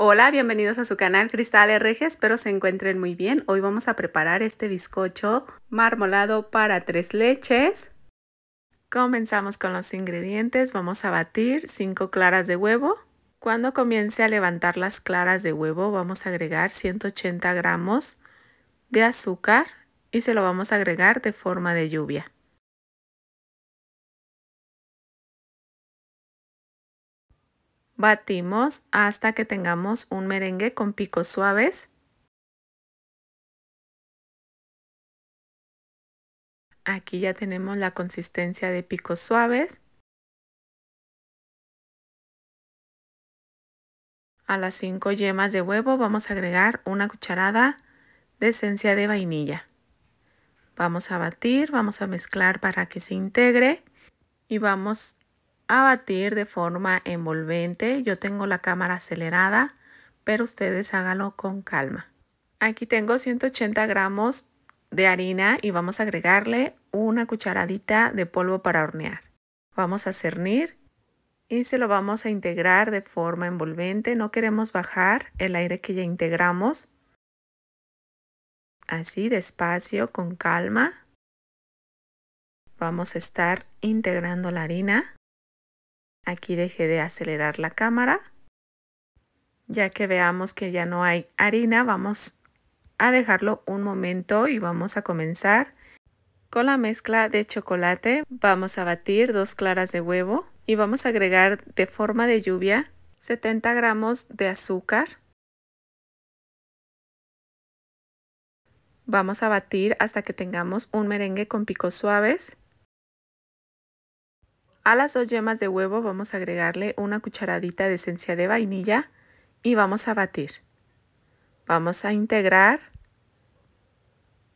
Hola, bienvenidos a su canal Cristal RG, espero se encuentren muy bien. Hoy vamos a preparar este bizcocho marmolado para tres leches. Comenzamos con los ingredientes, vamos a batir 5 claras de huevo. Cuando comience a levantar las claras de huevo vamos a agregar 180 gramos de azúcar y se lo vamos a agregar de forma de lluvia. Batimos hasta que tengamos un merengue con picos suaves. Aquí ya tenemos la consistencia de picos suaves. A las 5 yemas de huevo vamos a agregar una cucharada de esencia de vainilla. Vamos a batir, vamos a mezclar para que se integre y vamos a batir de forma envolvente. Yo tengo la cámara acelerada, pero ustedes háganlo con calma. Aquí tengo 180 gramos de harina y vamos a agregarle una cucharadita de polvo para hornear. Vamos a cernir y se lo vamos a integrar de forma envolvente. No queremos bajar el aire que ya integramos. Así, despacio, con calma. Vamos a estar integrando la harina. Aquí dejé de acelerar la cámara. Ya que veamos que ya no hay harina, vamos a dejarlo un momento y vamos a comenzar con la mezcla de chocolate. Vamos a batir dos claras de huevo y vamos a agregar de forma de lluvia 70 gramos de azúcar. Vamos a batir hasta que tengamos un merengue con picos suaves. A las dos yemas de huevo vamos a agregarle una cucharadita de esencia de vainilla y vamos a batir. Vamos a integrar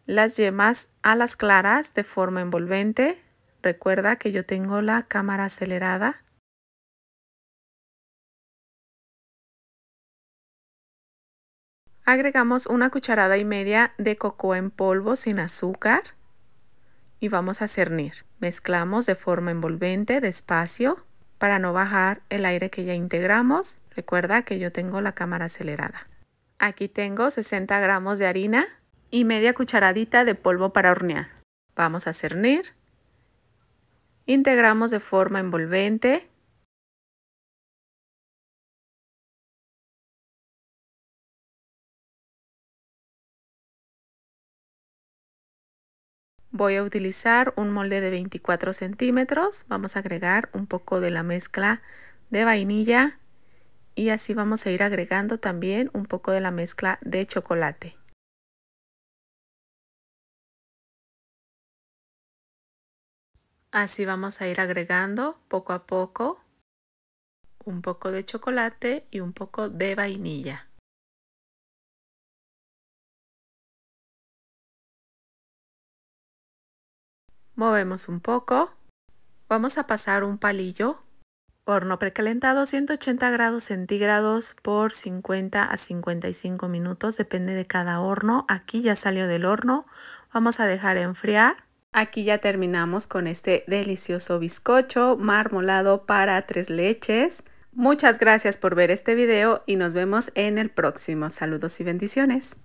las yemas a las claras de forma envolvente. Recuerda que yo tengo la cámara acelerada. Agregamos una cucharada y media de cocoa en polvo sin azúcar y vamos a cernir. Mezclamos de forma envolvente, despacio, para no bajar el aire que ya integramos. Recuerda que yo tengo la cámara acelerada. Aquí tengo 60 gramos de harina y media cucharadita de polvo para hornear. Vamos a cernir. Integramos de forma envolvente Voy a utilizar un molde de 24 centímetros. Vamos a agregar un poco de la mezcla de vainilla y así vamos a ir agregando también un poco de la mezcla de chocolate. Así vamos a ir agregando poco a poco un poco de chocolate y un poco de vainilla. Movemos un poco. Vamos a pasar un palillo. Horno precalentado 180 grados centígrados por 50 a 55 minutos, depende de cada horno. Aquí ya salió del horno, vamos a dejar enfriar. Aquí ya terminamos con este delicioso bizcocho marmolado para tres leches. Muchas gracias por ver este video y nos vemos en el próximo. Saludos y bendiciones.